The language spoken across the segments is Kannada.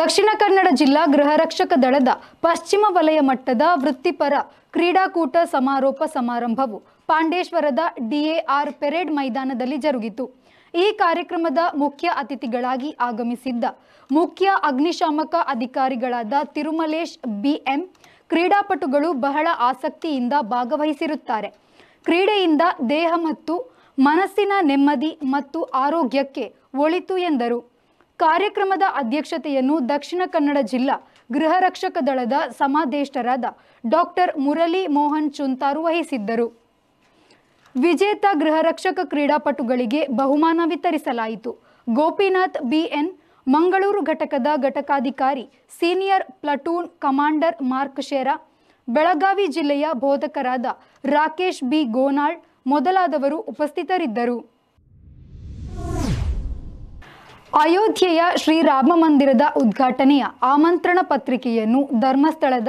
ದಕ್ಷಿಣ ಕನ್ನಡ ಜಿಲ್ಲಾ ಗೃಹ ರಕ್ಷಕ ದಳದ ಪಶ್ಚಿಮ ವಲಯ ಮಟ್ಟದ ವೃತ್ತಿಪರ ಕ್ರೀಡಾಕೂಟ ಸಮಾರೋಪ ಸಮಾರಂಭವು ಪಾಂಡೇಶ್ವರದ ಡಿಎಆರ್ ಪೆರೇಡ್ ಮೈದಾನದಲ್ಲಿ ಜರುಗಿತು ಈ ಕಾರ್ಯಕ್ರಮದ ಮುಖ್ಯ ಅತಿಥಿಗಳಾಗಿ ಆಗಮಿಸಿದ್ದ ಮುಖ್ಯ ಅಗ್ನಿಶಾಮಕ ಅಧಿಕಾರಿಗಳಾದ ತಿರುಮಲೇಶ್ ಬಿಎಂ ಕ್ರೀಡಾಪಟುಗಳು ಬಹಳ ಆಸಕ್ತಿಯಿಂದ ಭಾಗವಹಿಸಿರುತ್ತಾರೆ ಕ್ರೀಡೆಯಿಂದ ದೇಹ ಮತ್ತು ಮನಸ್ಸಿನ ನೆಮ್ಮದಿ ಮತ್ತು ಆರೋಗ್ಯಕ್ಕೆ ಒಳಿತು ಎಂದರು ಕಾರ್ಯಕ್ರಮದ ಅಧ್ಯಕ್ಷತೆಯನ್ನು ದಕ್ಷಿಣ ಕನ್ನಡ ಜಿಲ್ಲಾ ಗೃಹ ರಕ್ಷಕ ದಳದ ಸಮಾದೇಷ್ಟರಾದ ಡಾಕ್ಟರ್ ಮುರಳಿ ಮೋಹನ್ ಚುಂತಾರು ವಹಿಸಿದ್ದರು ವಿಜೇತ ಗೃಹರಕ್ಷಕ ಕ್ರೀಡಾಪಟುಗಳಿಗೆ ಬಹುಮಾನ ವಿತರಿಸಲಾಯಿತು ಗೋಪಿನಾಥ್ ಬಿಎನ್ ಮಂಗಳೂರು ಘಟಕದ ಘಟಕಾಧಿಕಾರಿ senior platoon commander Mark Shera Belagavi ಜಿಲ್ಲೆಯ ಬೋಧಕರಾದ ರಾಕೇಶ್ ಬಿ ಗೋನಾಳ್ ಮೊದಲಾದವರು ಉಪಸ್ಥಿತರಿದ್ದರು ಅಯೋಧ್ಯೆಯ ಶ್ರೀರಾಮ ಮಂದಿರದ ಉದ್ಘಾಟನೆಯ ಆಮಂತ್ರಣ ಪತ್ರಿಕೆಯನ್ನು ಧರ್ಮಸ್ಥಳದ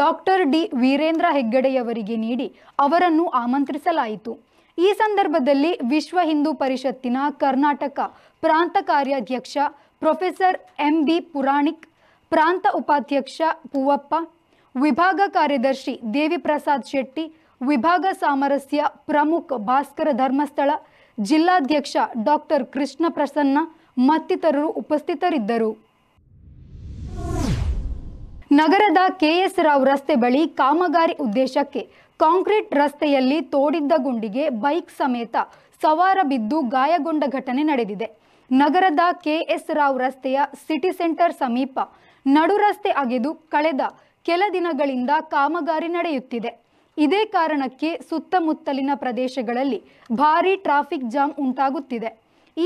ಡಾಕ್ಟರ್ ಡಿ ವೀರೇಂದ್ರ ಹೆಗ್ಗಡೆಯವರಿಗೆ ನೀಡಿ ಅವರನ್ನು ಆಮಂತ್ರಿಸಲಾಯಿತು ಈ ಸಂದರ್ಭದಲ್ಲಿ ವಿಶ್ವ ಹಿಂದೂ ಪರಿಷತ್ತಿನ ಕರ್ನಾಟಕ ಪ್ರಾಂತ ಕಾರ್ಯಾಧ್ಯಕ್ಷ ಪ್ರೊಫೆಸರ್ ಎಂ ಬಿ ಪುರಾಣಿಕ್ ಪ್ರಾಂತ ಉಪಾಧ್ಯಕ್ಷ ಪೂವಪ್ಪ ವಿಭಾಗ ಕಾರ್ಯದರ್ಶಿ ದೇವಿಪ್ರಸಾದ್ ಶೆಟ್ಟಿ ವಿಭಾಗ ಸಾಮರಸ್ಯ ಪ್ರಮುಖ ಭಾಸ್ಕರ ಧರ್ಮಸ್ಥಳ ಜಿಲ್ಲಾಧ್ಯಕ್ಷ ಡಾಕ್ಟರ್ ಕೃಷ್ಣ ಪ್ರಸನ್ನ ಮತ್ತಿತರರು ಉಪಸ್ಥಿತರಿದ್ದರು ನಗರದ ಕೆಎಸ್ ರಾವ್ ರಸ್ತೆ ಬಳಿ ಕಾಮಗಾರಿ ಉದ್ದೇಶಕ್ಕೆ ಕಾಂಕ್ರೀಟ್ ರಸ್ತೆಯಲ್ಲಿ ತೋಡಿದ್ದ ಗುಂಡಿಗೆ ಬೈಕ್ ಸಮೇತ ಸವಾರ ಬಿದ್ದು ಗಾಯಗೊಂಡ ಘಟನೆ ನಡೆದಿದೆ ನಗರದ ಕೆಎಸ್ ರಾವ್ ರಸ್ತೆಯ ಸಿಟಿ ಸೆಂಟರ್ ಸಮೀಪ ನಡು ರಸ್ತೆ ಅಗೆದು ಕಳೆದ ಕೆಲ ದಿನಗಳಿಂದ ಕಾಮಗಾರಿ ನಡೆಯುತ್ತಿದೆ ಇದೇ ಕಾರಣಕ್ಕೆ ಸುತ್ತಮುತ್ತಲಿನ ಪ್ರದೇಶಗಳಲ್ಲಿ ಭಾರೀ ಟ್ರಾಫಿಕ್ ಜಾಮ್ ಉಂಟಾಗುತ್ತಿದೆ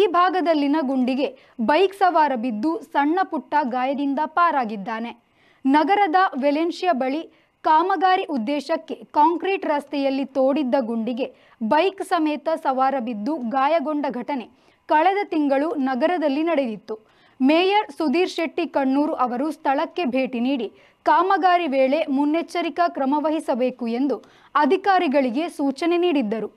ಈ ಭಾಗದಲ್ಲಿನ ಗುಂಡಿಗೆ ಬೈಕ್ ಸವಾರ ಬಿದ್ದು ಸಣ್ಣ ಪುಟ್ಟ ಗಾಯದಿಂದ ಪಾರಾಗಿದ್ದಾನೆ ನಗರದ ವೆಲೆನ್ಷಿಯಾ ಬಳಿ ಕಾಮಗಾರಿ ಉದ್ದೇಶಕ್ಕೆ ಕಾಂಕ್ರೀಟ್ ರಸ್ತೆಯಲ್ಲಿ ತೋಡಿದ್ದ ಗುಂಡಿಗೆ ಬೈಕ್ ಸಮೇತ ಸವಾರ ಬಿದ್ದು ಗಾಯಗೊಂಡ ಘಟನೆ ಕಳೆದ ತಿಂಗಳು ನಗರದಲ್ಲಿ ನಡೆದಿತ್ತು ಮೇಯರ್ ಸುಧೀರ್ ಶೆಟ್ಟಿ ಕಣ್ಣೂರು ಅವರು ಸ್ಥಳಕ್ಕೆ ಭೇಟಿ ನೀಡಿ ಕಾಮಗಾರಿ ವೇಳೆ ಮುನ್ನೆಚ್ಚರಿಕಾ ಕ್ರಮವಹಿಸಬೇಕು ಎಂದು ಅಧಿಕಾರಿಗಳಿಗೆ ಸೂಚನೆ ನೀಡಿದ್ದರು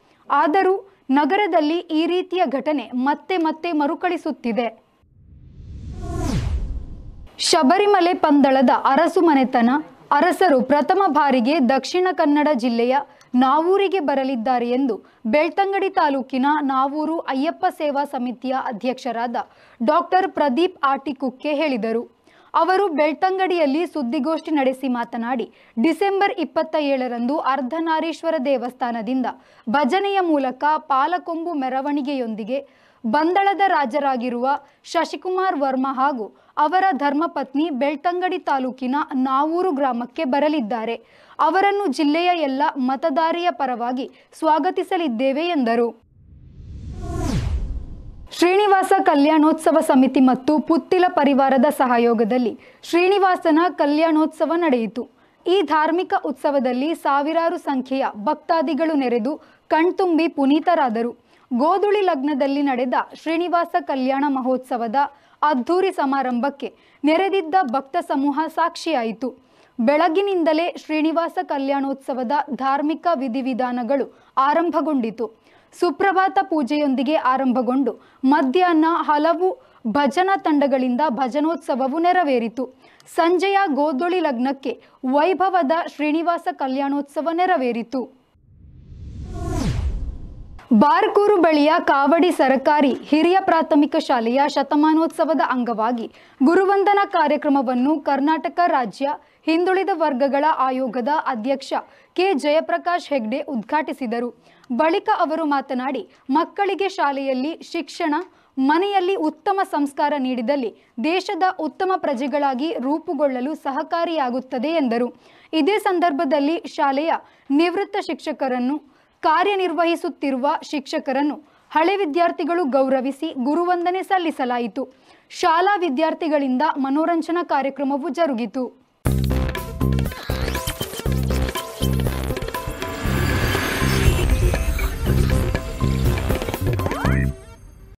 ಆದರೂ ನಗರದಲ್ಲಿ ಈ ರೀತಿಯ ಘಟನೆ ಮತ್ತೆ ಮತ್ತೆ ಮರುಕಳಿಸುತ್ತಿದೆ ಶಬರಿಮಲೆ ಪಂದಳದ ಅರಸು ಮನೆತನ ಅರಸರು ಪ್ರಥಮ ಬಾರಿಗೆ ದಕ್ಷಿಣ ಕನ್ನಡ ಜಿಲ್ಲೆಯ ನಾವೂರಿಗೆ ಬರಲಿದ್ದಾರೆ ಎಂದು ಬೆಳ್ತಂಗಡಿ ತಾಲೂಕಿನ ನಾವೂರು ಅಯ್ಯಪ್ಪ ಸೇವಾ ಸಮಿತಿಯ ಅಧ್ಯಕ್ಷರಾದ ಡಾಕ್ಟರ್ ಪ್ರದೀಪ್ ಆಟಿಕುಕ್ಕೆ ಹೇಳಿದರು ಅವರು ಬೆಳ್ತಂಗಡಿಯಲ್ಲಿ ಸುದ್ದಿಗೋಷ್ಠಿ ನಡೆಸಿ ಮಾತನಾಡಿ ಡಿಸೆಂಬರ್ ಇಪ್ಪತ್ತ ಏಳರಂದು ಅರ್ಧನಾರೀಶ್ವರ ದೇವಸ್ಥಾನದಿಂದ ಭಜನೆಯ ಮೂಲಕ ಪಾಲಕೊಂಬು ಮೆರವಣಿಗೆಯೊಂದಿಗೆ ಬಂದಳದ ರಾಜರಾಗಿರುವ ಶಶಿಕುಮಾರ್ ವರ್ಮಾ ಹಾಗೂ ಅವರ ಧರ್ಮಪತ್ನಿ ಬೆಳ್ತಂಗಡಿ ತಾಲೂಕಿನ ನಾವೂರು ಗ್ರಾಮಕ್ಕೆ ಬರಲಿದ್ದಾರೆ ಅವರನ್ನು ಜಿಲ್ಲೆಯ ಎಲ್ಲ ಮತದಾರಿಯ ಪರವಾಗಿ ಸ್ವಾಗತಿಸಲಿದ್ದೇವೆ ಎಂದರು ಶ್ರೀನಿವಾಸ ಕಲ್ಯಾಣೋತ್ಸವ ಸಮಿತಿ ಮತ್ತು ಪುತ್ತಿಲ ಪರಿವಾರದ ಸಹಯೋಗದಲ್ಲಿ ಶ್ರೀನಿವಾಸನ ಕಲ್ಯಾಣೋತ್ಸವ ನಡೆಯಿತು ಈ ಧಾರ್ಮಿಕ ಉತ್ಸವದಲ್ಲಿ ಸಾವಿರಾರು ಸಂಖ್ಯೆಯ ಭಕ್ತಾದಿಗಳು ನೆರೆದು ಕಣ್ತುಂಬಿ ಪುನೀತರಾದರು ಗೋಧುಳಿ ಲಗ್ನದಲ್ಲಿ ನಡೆದ ಶ್ರೀನಿವಾಸ ಕಲ್ಯಾಣ ಮಹೋತ್ಸವದ ಅದ್ಧೂರಿ ಸಮಾರಂಭಕ್ಕೆ ನೆರೆದಿದ್ದ ಭಕ್ತ ಸಮೂಹ ಸಾಕ್ಷಿಯಾಯಿತು ಬೆಳಗಿನಿಂದಲೇ ಶ್ರೀನಿವಾಸ ಕಲ್ಯಾಣೋತ್ಸವದ ಧಾರ್ಮಿಕ ವಿಧಿವಿಧಾನಗಳು ಆರಂಭಗೊಂಡಿತು ಸುಪ್ರಭಾತ ಪೂಜೆಯೊಂದಿಗೆ ಆರಂಭಗೊಂಡು ಮಧ್ಯಾಹ್ನ ಹಲವು ಭಜನಾ ತಂಡಗಳಿಂದ ಭಜನೋತ್ಸವವು ನೆರವೇರಿತು ಸಂಜೆಯ ಗೋಧುಳಿ ಲಗ್ನಕ್ಕೆ ವೈಭವದ ಶ್ರೀನಿವಾಸ ಕಲ್ಯಾಣೋತ್ಸವ ನೆರವೇರಿತು ಬಾರ್ಕೂರು ಬಳಿಯ ಕಾವಡಿ ಸರಕಾರಿ ಹಿರಿಯ ಪ್ರಾಥಮಿಕ ಶಾಲೆಯ ಶತಮಾನೋತ್ಸವದ ಅಂಗವಾಗಿ ಗುರುವಂದನಾ ಕಾರ್ಯಕ್ರಮವನ್ನು ಕರ್ನಾಟಕ ರಾಜ್ಯ ಹಿಂದುಳಿದ ವರ್ಗಗಳ ಆಯೋಗದ ಅಧ್ಯಕ್ಷ ಕೆ ಜಯಪ್ರಕಾಶ್ ಹೆಗ್ಡೆ ಉದ್ಘಾಟಿಸಿದರು ಬಳಿಕ ಅವರು ಮಾತನಾಡಿ ಮಕ್ಕಳಿಗೆ ಶಾಲೆಯಲ್ಲಿ ಶಿಕ್ಷಣ ಮನೆಯಲ್ಲಿ ಉತ್ತಮ ಸಂಸ್ಕಾರ ನೀಡಿದಲ್ಲಿ ದೇಶದ ಉತ್ತಮ ಪ್ರಜೆಗಳಾಗಿ ರೂಪುಗೊಳ್ಳಲು ಸಹಕಾರಿಯಾಗುತ್ತದೆ ಎಂದರು ಇದೇ ಸಂದರ್ಭದಲ್ಲಿ ಶಾಲೆಯ ನಿವೃತ್ತ ಶಿಕ್ಷಕರನ್ನು ಕಾರ್ಯನಿರ್ವಹಿಸುತ್ತಿರುವ ಶಿಕ್ಷಕರನ್ನು ಹಳೆ ವಿದ್ಯಾರ್ಥಿಗಳು ಗೌರವಿಸಿ ಗುರುವಂದನೆ ಸಲ್ಲಿಸಲಾಯಿತು ಶಾಲಾ ವಿದ್ಯಾರ್ಥಿಗಳಿಂದ ಮನೋರಂಜನಾ ಕಾರ್ಯಕ್ರಮವು ಜರುಗಿತು